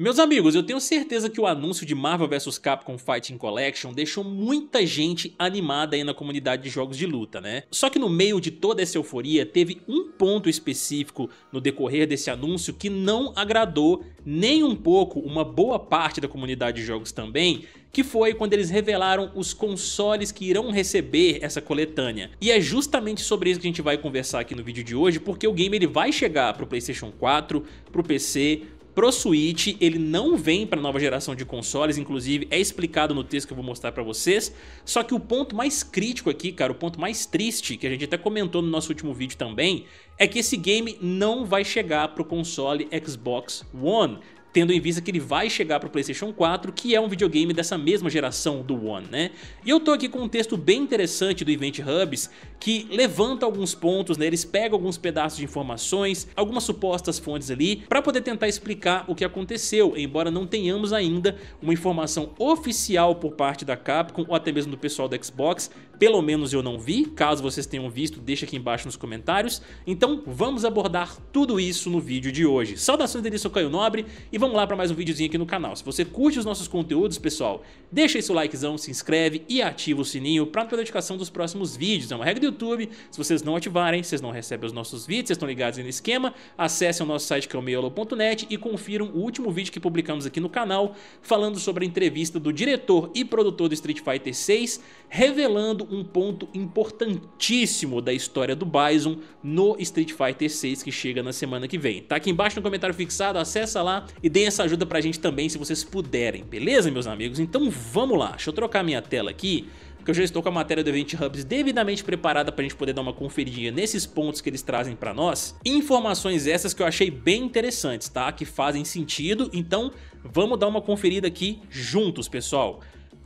Meus amigos, eu tenho certeza que o anúncio de Marvel vs Capcom Fighting Collection deixou muita gente animada aí na comunidade de jogos de luta, né? Só que no meio de toda essa euforia, teve um ponto específico no decorrer desse anúncio que não agradou nem um pouco uma boa parte da comunidade de jogos também, que foi quando eles revelaram os consoles que irão receber essa coletânea. E é justamente sobre isso que a gente vai conversar aqui no vídeo de hoje, porque o game ele vai chegar para o PlayStation 4, para o PC, pro Switch, ele não vem para nova geração de consoles, inclusive é explicado no texto que eu vou mostrar para vocês. Só que o ponto mais crítico aqui, cara, o ponto mais triste, que a gente até comentou no nosso último vídeo também, é que esse game não vai chegar pro console Xbox One tendo em vista que ele vai chegar para o PlayStation 4, que é um videogame dessa mesma geração do One, né? E eu tô aqui com um texto bem interessante do Event Hubs, que levanta alguns pontos, né? Eles pegam alguns pedaços de informações, algumas supostas fontes ali, para poder tentar explicar o que aconteceu, embora não tenhamos ainda uma informação oficial por parte da Capcom ou até mesmo do pessoal da Xbox, pelo menos eu não vi, caso vocês tenham visto, deixa aqui embaixo nos comentários. Então vamos abordar tudo isso no vídeo de hoje. Saudações delícia, eu Caio Nobre e e vamos lá para mais um videozinho aqui no canal. Se você curte os nossos conteúdos, pessoal, deixa aí seu likezão, se inscreve e ativa o sininho para ter notificação dos próximos vídeos. É uma regra do YouTube. Se vocês não ativarem, vocês não recebem os nossos vídeos, vocês estão ligados aí no esquema. Acessem o nosso site que é o meiolo.net e confiram o último vídeo que publicamos aqui no canal falando sobre a entrevista do diretor e produtor do Street Fighter 6, revelando um ponto importantíssimo da história do Bison no Street Fighter 6 que chega na semana que vem. Tá aqui embaixo no comentário fixado, acessa lá e e deem essa ajuda pra gente também se vocês puderem, beleza, meus amigos? Então vamos lá, deixa eu trocar minha tela aqui, que eu já estou com a matéria do Event Hubs devidamente preparada pra gente poder dar uma conferidinha nesses pontos que eles trazem pra nós. Informações essas que eu achei bem interessantes, tá? Que fazem sentido, então vamos dar uma conferida aqui juntos, pessoal.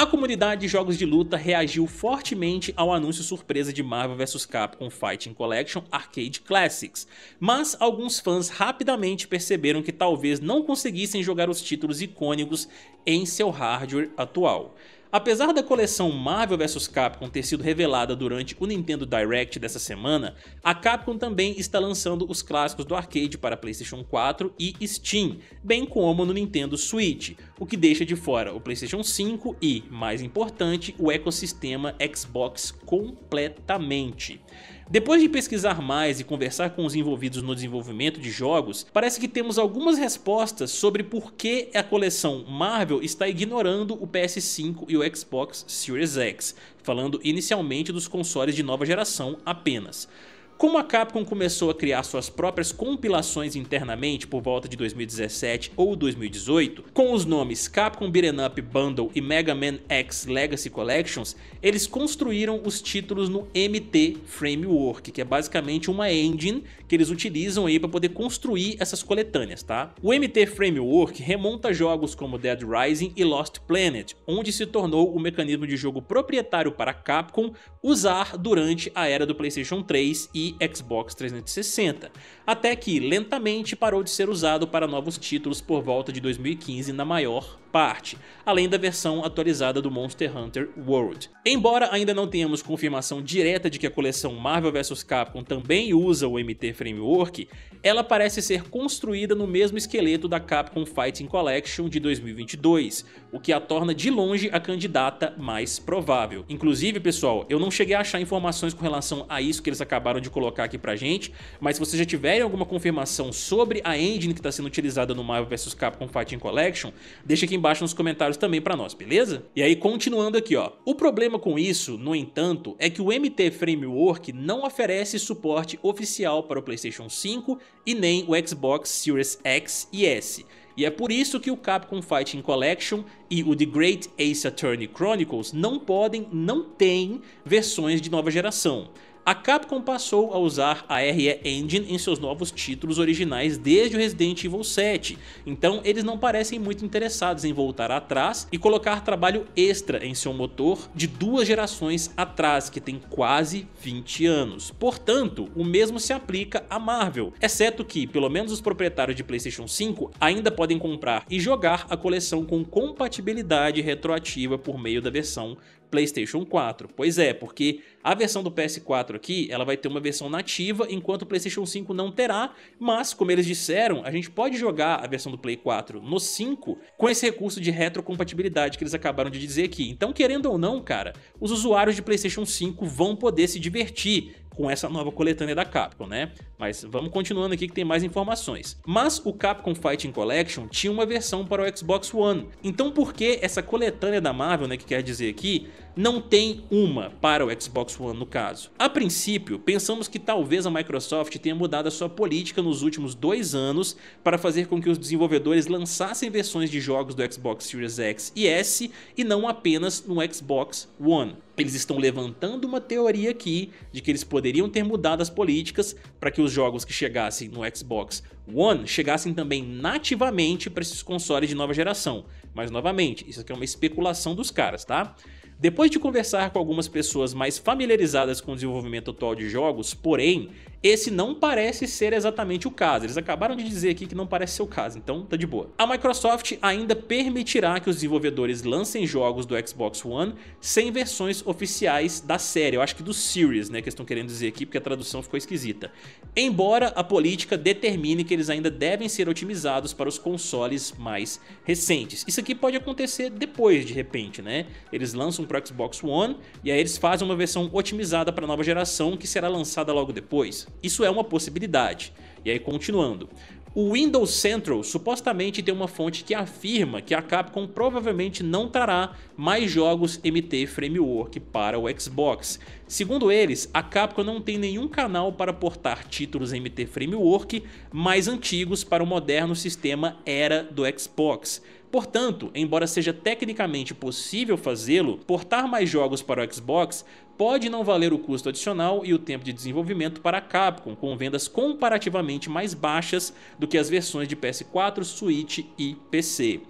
A comunidade de jogos de luta reagiu fortemente ao anúncio surpresa de Marvel vs Capcom Fighting Collection Arcade Classics, mas alguns fãs rapidamente perceberam que talvez não conseguissem jogar os títulos icônicos em seu hardware atual. Apesar da coleção Marvel vs Capcom ter sido revelada durante o Nintendo Direct dessa semana, a Capcom também está lançando os clássicos do arcade para PlayStation 4 e Steam, bem como no Nintendo Switch, o que deixa de fora o PlayStation 5 e, mais importante, o ecossistema Xbox completamente. Depois de pesquisar mais e conversar com os envolvidos no desenvolvimento de jogos, parece que temos algumas respostas sobre por que a coleção Marvel está ignorando o PS5 e o Xbox Series X, falando inicialmente dos consoles de nova geração apenas. Como a Capcom começou a criar suas próprias compilações internamente por volta de 2017 ou 2018, com os nomes Capcom Beat'em Up Bundle e Mega Man X Legacy Collections, eles construíram os títulos no MT Framework, que é basicamente uma engine que eles utilizam aí para poder construir essas coletâneas, tá? O MT Framework remonta jogos como Dead Rising e Lost Planet, onde se tornou o mecanismo de jogo proprietário para a Capcom usar durante a era do PlayStation 3 e Xbox 360, até que lentamente parou de ser usado para novos títulos por volta de 2015 na maior parte, além da versão atualizada do Monster Hunter World. Embora ainda não tenhamos confirmação direta de que a coleção Marvel vs Capcom também usa o MT Framework, ela parece ser construída no mesmo esqueleto da Capcom Fighting Collection de 2022, o que a torna de longe a candidata mais provável. Inclusive, pessoal, eu não cheguei a achar informações com relação a isso que eles acabaram de colocar aqui pra gente, mas se vocês já tiverem alguma confirmação sobre a engine que está sendo utilizada no Marvel vs Capcom Fighting Collection, deixa aqui embaixo nos comentários também para nós, beleza? E aí continuando aqui, ó. O problema com isso, no entanto, é que o MT Framework não oferece suporte oficial para o PlayStation 5 e nem o Xbox Series X e S. E é por isso que o Capcom Fighting Collection e o The Great Ace Attorney Chronicles não podem, não têm versões de nova geração. A Capcom passou a usar a RE Engine em seus novos títulos originais desde o Resident Evil 7, então eles não parecem muito interessados em voltar atrás e colocar trabalho extra em seu motor de duas gerações atrás, que tem quase 20 anos. Portanto, o mesmo se aplica a Marvel, exceto que, pelo menos os proprietários de PlayStation 5 ainda podem comprar e jogar a coleção com compatibilidade retroativa por meio da versão PlayStation 4. Pois é, porque a versão do PS4 aqui, ela vai ter uma versão nativa, enquanto o PlayStation 5 não terá, mas, como eles disseram, a gente pode jogar a versão do Play 4 no 5 com esse recurso de retrocompatibilidade que eles acabaram de dizer aqui. Então, querendo ou não, cara, os usuários de PlayStation 5 vão poder se divertir com essa nova coletânea da Capcom, né? Mas vamos continuando aqui que tem mais informações. Mas o Capcom Fighting Collection tinha uma versão para o Xbox One. Então por que essa coletânea da Marvel, né, que quer dizer aqui, não tem uma para o Xbox One no caso. A princípio, pensamos que talvez a Microsoft tenha mudado a sua política nos últimos dois anos para fazer com que os desenvolvedores lançassem versões de jogos do Xbox Series X e S e não apenas no Xbox One. Eles estão levantando uma teoria aqui de que eles poderiam ter mudado as políticas para que os jogos que chegassem no Xbox One chegassem também nativamente para esses consoles de nova geração. Mas novamente, isso aqui é uma especulação dos caras, tá? Depois de conversar com algumas pessoas mais familiarizadas com o desenvolvimento atual de jogos, porém, esse não parece ser exatamente o caso. Eles acabaram de dizer aqui que não parece ser o caso, então tá de boa. A Microsoft ainda permitirá que os desenvolvedores lancem jogos do Xbox One sem versões oficiais da série. Eu acho que do Series, né, que eles estão querendo dizer aqui, porque a tradução ficou esquisita. Embora a política determine que eles ainda devem ser otimizados para os consoles mais recentes. Isso aqui pode acontecer depois, de repente, né? Eles lançam para o Xbox One e aí eles fazem uma versão otimizada para a nova geração que será lançada logo depois. Isso é uma possibilidade. E aí, continuando. O Windows Central supostamente tem uma fonte que afirma que a Capcom provavelmente não trará mais jogos MT Framework para o Xbox. Segundo eles, a Capcom não tem nenhum canal para portar títulos MT Framework mais antigos para o moderno sistema era do Xbox. Portanto, embora seja tecnicamente possível fazê-lo, portar mais jogos para o Xbox pode não valer o custo adicional e o tempo de desenvolvimento para a Capcom, com vendas comparativamente mais baixas do que as versões de PS4, Switch e PC.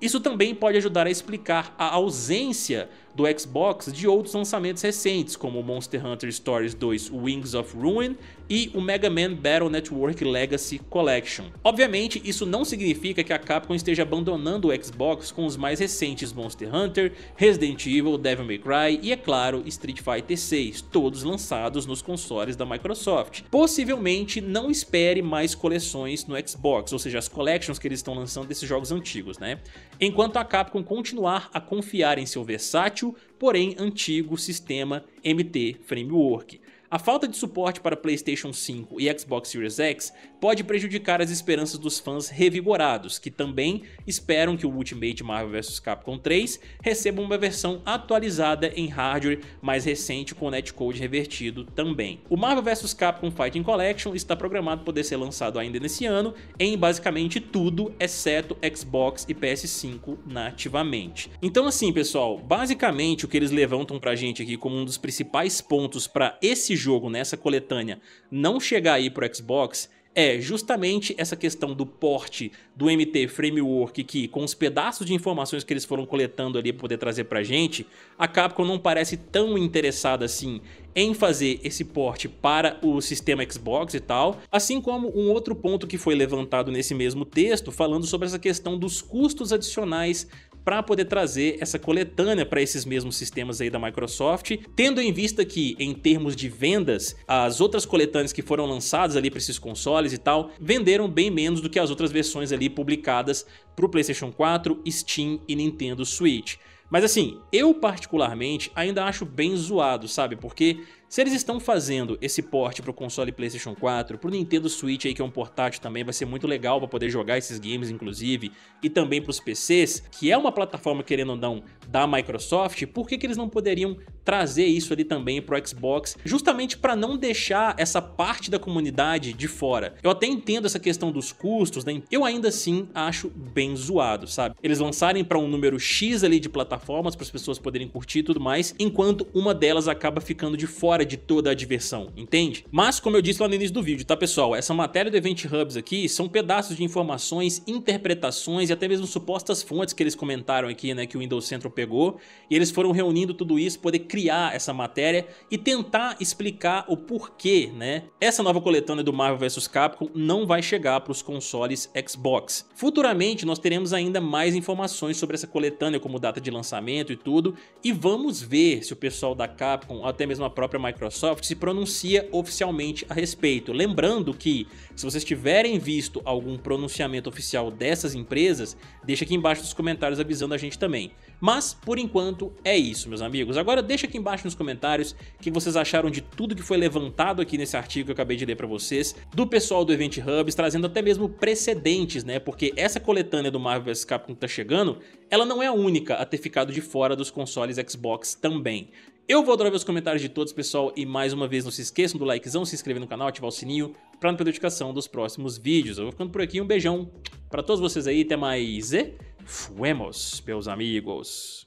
Isso também pode ajudar a explicar a ausência do Xbox de outros lançamentos recentes, como Monster Hunter Stories 2 Wings of Ruin e o Mega Man Battle Network Legacy Collection. Obviamente, isso não significa que a Capcom esteja abandonando o Xbox com os mais recentes Monster Hunter, Resident Evil, Devil May Cry e, é claro, Street Fighter 6, todos lançados nos consoles da Microsoft. Possivelmente, não espere mais coleções no Xbox, ou seja, as collections que eles estão lançando desses jogos antigos, né? enquanto a Capcom continuar a confiar em seu versátil, porém antigo sistema MT Framework, a falta de suporte para PlayStation 5 e Xbox Series X pode prejudicar as esperanças dos fãs revigorados, que também esperam que o Ultimate Marvel vs Capcom 3 receba uma versão atualizada em hardware mais recente com o netcode revertido também. O Marvel vs Capcom Fighting Collection está programado poder ser lançado ainda nesse ano em basicamente tudo, exceto Xbox e PS5 nativamente. Então assim, pessoal, basicamente o que eles levantam pra gente aqui como um dos principais pontos para esse jogo, nessa né, coletânea, não chegar aí pro Xbox é justamente essa questão do porte do MT Framework que, com os pedaços de informações que eles foram coletando ali para poder trazer pra gente, a Capcom não parece tão interessada assim em fazer esse porte para o sistema Xbox e tal, assim como um outro ponto que foi levantado nesse mesmo texto, falando sobre essa questão dos custos adicionais para poder trazer essa coletânea para esses mesmos sistemas aí da Microsoft, tendo em vista que, em termos de vendas, as outras coletâneas que foram lançadas ali para esses consoles e tal, venderam bem menos do que as outras versões ali publicadas para o PlayStation 4, Steam e Nintendo Switch. Mas assim, eu particularmente ainda acho bem zoado, sabe? Porque se eles estão fazendo esse porte para o console PlayStation 4, para o Nintendo Switch aí que é um portátil também, vai ser muito legal para poder jogar esses games inclusive, e também para os PCs, que é uma plataforma querendo ou não da Microsoft, por que, que eles não poderiam trazer isso ali também para o Xbox, justamente para não deixar essa parte da comunidade de fora? Eu até entendo essa questão dos custos, né? Eu ainda assim acho bem zoado, sabe? Eles lançarem para um número X ali de plataformas para as pessoas poderem curtir e tudo mais, enquanto uma delas acaba ficando de fora de toda a diversão, entende? Mas, como eu disse lá no início do vídeo, tá pessoal, essa matéria do Event Hubs aqui são pedaços de informações, interpretações e até mesmo supostas fontes que eles comentaram aqui, né, que o Windows Central pegou, e eles foram reunindo tudo isso, poder criar essa matéria e tentar explicar o porquê, né, essa nova coletânea do Marvel vs Capcom não vai chegar para os consoles Xbox. Futuramente nós teremos ainda mais informações sobre essa coletânea como data de lançamento e tudo, e vamos ver se o pessoal da Capcom, até mesmo a própria Microsoft se pronuncia oficialmente a respeito. Lembrando que, se vocês tiverem visto algum pronunciamento oficial dessas empresas, deixa aqui embaixo nos comentários avisando a gente também. Mas, por enquanto, é isso, meus amigos. Agora deixa aqui embaixo nos comentários o que vocês acharam de tudo que foi levantado aqui nesse artigo que eu acabei de ler para vocês, do pessoal do Event Hubs, trazendo até mesmo precedentes, né? Porque essa coletânea do Marvel vs Capcom que tá chegando, ela não é a única a ter ficado de fora dos consoles Xbox também. Eu vou adorar ver os comentários de todos, pessoal, e mais uma vez não se esqueçam do likezão, se inscrever no canal, ativar o sininho para não perder notificação dos próximos vídeos. Eu vou ficando por aqui, um beijão para todos vocês aí, até mais e fuemos, meus amigos.